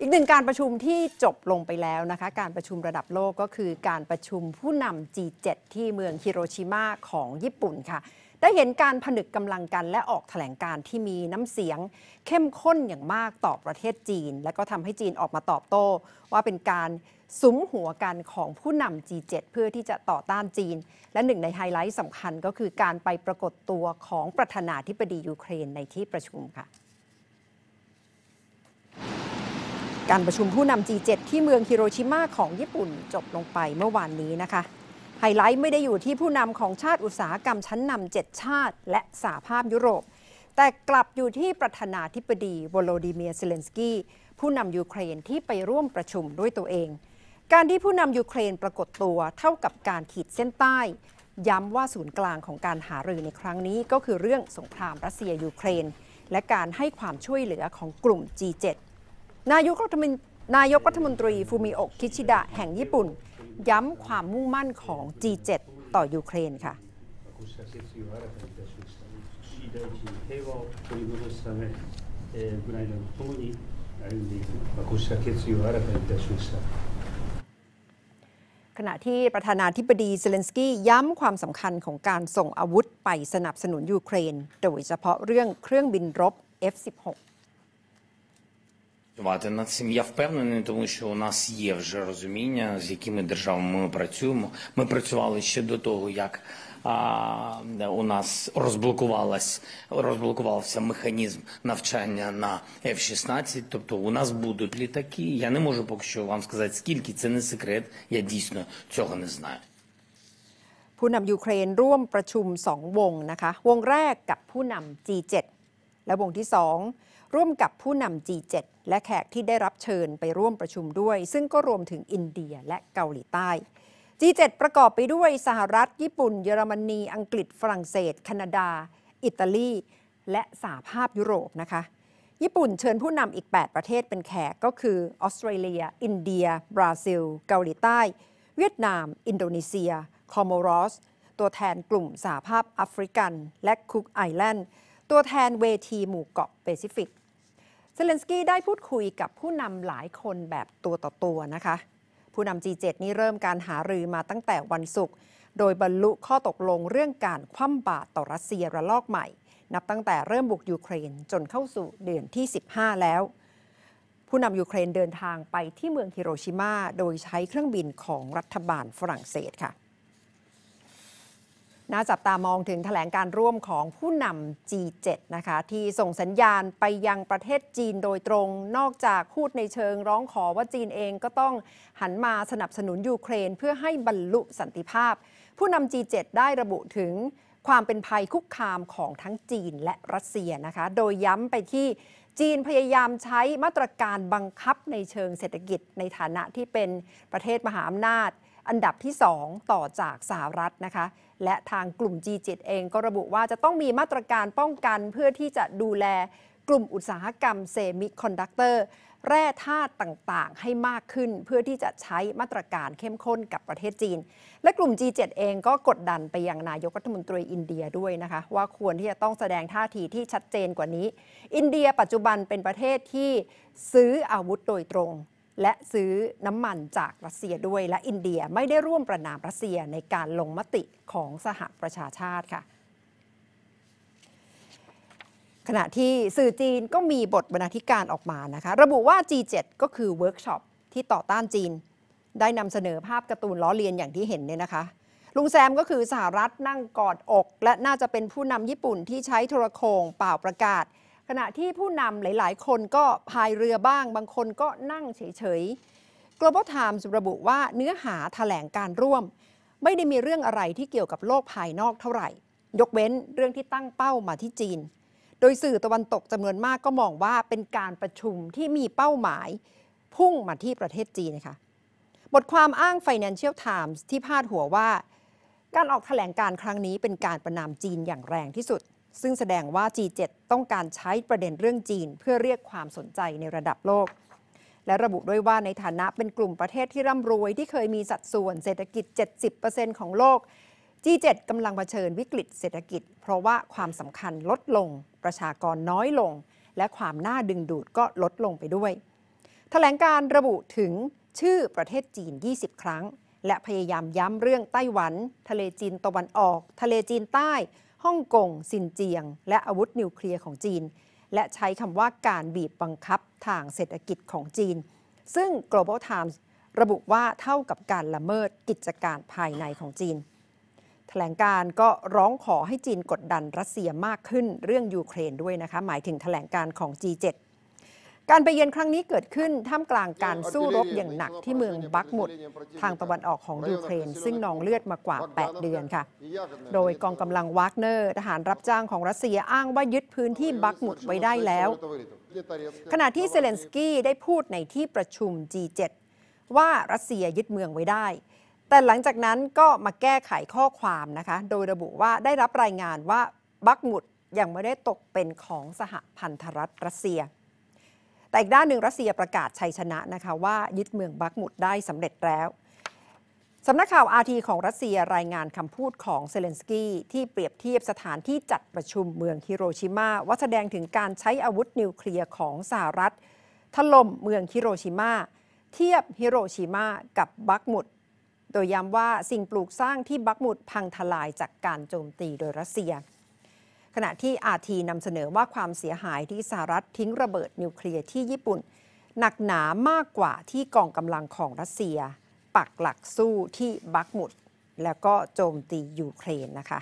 อีกหนึ่งการประชุมที่จบลงไปแล้วนะคะ การประชุมระดับโลกก็คือการประชุมผู้นำ G7 ที่เมืองฮิโรชิมาของญี่ปุ่นค่ะ ได้เห็นการผนึกกำลังกันและออกถแถลงการที่มีน้ำเสียง เข้มข้นอย่างมากต่อประเทศจีน และก็ทำให้จีนออกมาตอบโต้ ว่าเป็นการสุมหัวกันของผู้นำ G7 เพื่อที่จะต่อต้านจีน และหนึ่งในไฮไลท์สำคัญก็คือการไปปรากฏตัวของประธานาธิบดียูเครนในที่ประชุมค่ะการประชุมผู้นำ G7 ที่เมืองฮิโรชิมาของญี่ปุ่นจบลงไปเมื่อวานนี้นะคะ ไฮไลท์ไม่ได้อยู่ที่ผู้นำของชาติอุตสาหกรรมชั้นนำ7ชาติและสหภาพยุโรป แต่กลับอยู่ที่ประธานาธิบดีวโลดิเมียเซเลนสกี้ผู้นำยูเครนที่ไปร่วมประชุมด้วยตัวเอง การที่ผู้นำยูเครนปรากฏตัวเท่ากับการขีดเส้นใต้ ย้ำว่าศูนย์กลางของการหารือในครั้งนี้ก็คือเรื่องสงครามรัสเซียยูเครน และการให้ความช่วยเหลือของกลุ่ม G7 นายกรัฐมนนายกรัฐมนตรี ฟูมิโอกคิชิดะแห่งญี่ปุ่น ย้ำความมุ่งมั่นของ G7 ต่อยูเครนค่ะ ขณะที่ประธานาธิบดีเซเลนสกี้ย้ำความสำคัญของการส่งอาวุธไปสนับสนุนยูเครน โดยเฉพาะเรื่องเครื่องบินรบ F-16 Працювати над цим я впевнений, тому що у нас є вже розуміння, з якими державами ми працюємо. Ми працювали ще до того, як а, у нас розблокувався механізм навчання на F-16. Тобто у нас будуть літаки. Я не можу поки що вам сказати, скільки це не секрет. Я дійсно цього не знаю. ผู้นำยูเครนร่วมประชุม2วงนะคะ G7 และวงที่ 2 ร่วมกับผู้นำ G7 และแขกที่ได้รับเชิญไปร่วมประชุมด้วย ซึ่งก็รวมถึงอินเดียและเกาหลีใต้ G7 ประกอบไปด้วยสหรัฐ ญี่ปุ่นเยอรมนี อังกฤษ ฝรั่งเศสแคนาดา อิตาลี และสหภาพยุโรปนะคะ ญี่ปุ่นเชิญผู้นำอีก 8 ประเทศเป็นแขกก็คือออสเตรเลีย อินเดีย บราซิล เกาหลีใต้ เวียดนาม อินโดนีเซียคอมอรอสตัวแทนกลุ่มสหภาพแอฟริกัน และคุกไอแลนด์ตัวแทนเวทีหมู่เกาะแปซิฟิกเซเลนสกี้ได้พูดคุยกับผู้นำหลายคนแบบตัวต่อตัวนะคะ ผู้นำ G7 นี่เริ่มการหารือมาตั้งแต่วันศุกร์ โดยบรรลุข้อตกลงเรื่องการคว่ำบาตรต่อรัสเซียระลอกใหม่ นับตั้งแต่เริ่มบุกยูเครนจนเข้าสู่เดือนที่ 15 แล้ว ผู้นำยูเครนเดินทางไปที่เมืองฮิโรชิมา โดยใช้เครื่องบินของรัฐบาลฝรั่งเศสค่ะน่าจับตามองถึงแถลงการร่วมของผู้นำ G7 นะคะที่ส่งสัญญาณไปยังประเทศจีนโดยตรง นอกจากพูดในเชิงร้องขอว่าจีนเองก็ต้องหันมาสนับสนุนยูเครน เพื่อให้บรรลุสันติภาพ ผู้นำ G7 ได้ระบุถึงความเป็นภัยคุกคามของทั้งจีนและรัสเซียนะคะโดยย้ำไปที่จีนพยายามใช้มาตรการบังคับในเชิงเศรษฐกิจในฐานะที่เป็นประเทศมหาอำนาจอันดับที่ 2 ต่อจากสหรัฐนะคะ และทางกลุ่ม G7 เองก็ระบุว่าจะต้องมีมาตรการป้องกันเพื่อที่จะดูแลกลุ่มอุตสาหกรรมเซมิคอนดักเตอร์แร่ธาตุต่างๆให้มากขึ้นเพื่อที่จะใช้มาตรการเข้มข้นกับประเทศจีน และกลุ่ม G7 เองก็กดดันไปยังนายกรัฐมนตรีอินเดียด้วยนะคะ ว่าควรที่จะต้องแสดงท่าทีที่ชัดเจนกว่านี้ อินเดียปัจจุบันเป็นประเทศที่ซื้ออาวุธโดยตรงและซื้อน้ำมันจากรัสเซียด้วยและอินเดียไม่ได้ร่วมประนามรัสเซียในการลงมติของสหประชาชาติค่ะ ขณะที่สื่อจีนก็มีบทบรรณาธิการออกมานะคะ ระบุว่า G7 ก็คือเวิร์กช็อปที่ต่อต้านจีน ได้นำเสนอภาพการ์ตูนล้อเลียนอย่างที่เห็นเนี่ยนะคะ ลุงแซมก็คือสหรัฐนั่งกอดอก และน่าจะเป็นผู้นำญี่ปุ่นที่ใช้โทรโคงเป่าประกาศขณะที่ผู้นำหลาย ๆ คนก็พายเรือบ้าง บางคนก็นั่งเฉย ๆ Global Times ระบุว่าเนื้อหาถแถลงการร่วม ไม่ได้มีเรื่องอะไรที่เกี่ยวกับโลกภายนอกเท่าไหร่ ยกเว้นเรื่องที่ตั้งเป้ามาที่จีน โดยสื่อตะวันตกจำนวนมากก็มองว่าเป็นการประชุมที่มีเป้าหมาย พุ่งมาที่ประเทศจีนค่ะบทความอ้าง Financial Times ที่พาดหัวว่า การออกแถลงการครั้งนี้ เป็นการประนามจีนอย่างแรงที่สุดซึ่งแสดงว่า G7 ต้องการใช้ประเด็นเรื่องจีน เพื่อเรียกความสนใจในระดับโลก และระบุด้วยว่าในฐานะเป็นกลุ่มประเทศที่ร่ำรวย ที่เคยมีสัดส่วนเศรษฐกิจ 70%ของโลก G7 กำลังเผชิญวิกฤตเศรษฐกิจ เพราะว่าความสำคัญลดลง ประชากรน้อยลง และความน่าดึงดูดก็ลดลงไปด้วยถแถลงการระบุถึงชื่อประเทศจีน 20 ครั้ง และพยายามย้ำเรื่องไต้หวัน ทะเลจีนตะวันออก ทะเลจีนใต้ฮ่องกงซินเจียง และอาวุธนิวเคลียร์ของจีน และใช้คำว่าการบีบบังคับทางเศรษฐกิจของจีน ซึ่ง Global Times ระบุว่าเท่ากับการละเมิดกิจการภายในของจีนแถลงการก็ร้องขอให้จีนกดดันรัสเซียมากขึ้นเรื่องยูเครนด้วยนะคะ หมายถึงแถลงการของ G7 การไปเยือนครั้งนี้เกิดขึ้นท่ามกลางการสู้รบอย่างหนักที่เมืองบักมุด ทางตะวันออกของยูเครนซึ่งนองเลือดมากว่า 8 เดือนค่ะ โดยกองกำลังวากเนอร์ ทหารรับจ้างของรัสเซียอ้างว่ายึดพื้นที่บักมุดไว้ได้แล้ว ขณะที่เซเลนสกี้ได้พูดในที่ประชุม G7 ว่ารัสเซียยึดเมืองไว้ได้ แต่หลังจากนั้นก็มาแก้ไขข้อความนะคะ โดยระบุว่าได้รับรายงานว่าบักมุดยังไม่ได้ตกเป็นของสหพันธรัฐรัสเซียแต่อีกด้านหนึ่งรัสเซียประกาศชัยชนะนะคะว่ายึดเมืองบักมุดได้สำเร็จแล้วสำนักข่าวอาทีของรัสเซียรายงานคำพูดของเซเลนสกี้ที่เปรียบเทียบสถานที่จัดประชุมเมืองฮิโรชิมาว่าแสดงถึงการใช้อาวุธนิวเคลียร์ของสหรัฐถล่มเมืองฮิโรชิมาเทียบฮิโรชิมากับบักมุดโดยย้ำว่าสิ่งปลูกสร้างที่บักมุดพังทลายจากการโจมตีโดยรัสเซียขณะที่อาทีนำเสนอว่าความเสียหายที่สหรัฐทิ้งระเบิดนิวเคลียร์ที่ญี่ปุ่น หนักหนามากกว่าที่กองกำลังของรัสเซีย ปักหลักสู้ที่บักมุด แล้วก็โจมตียูเครนนะคะ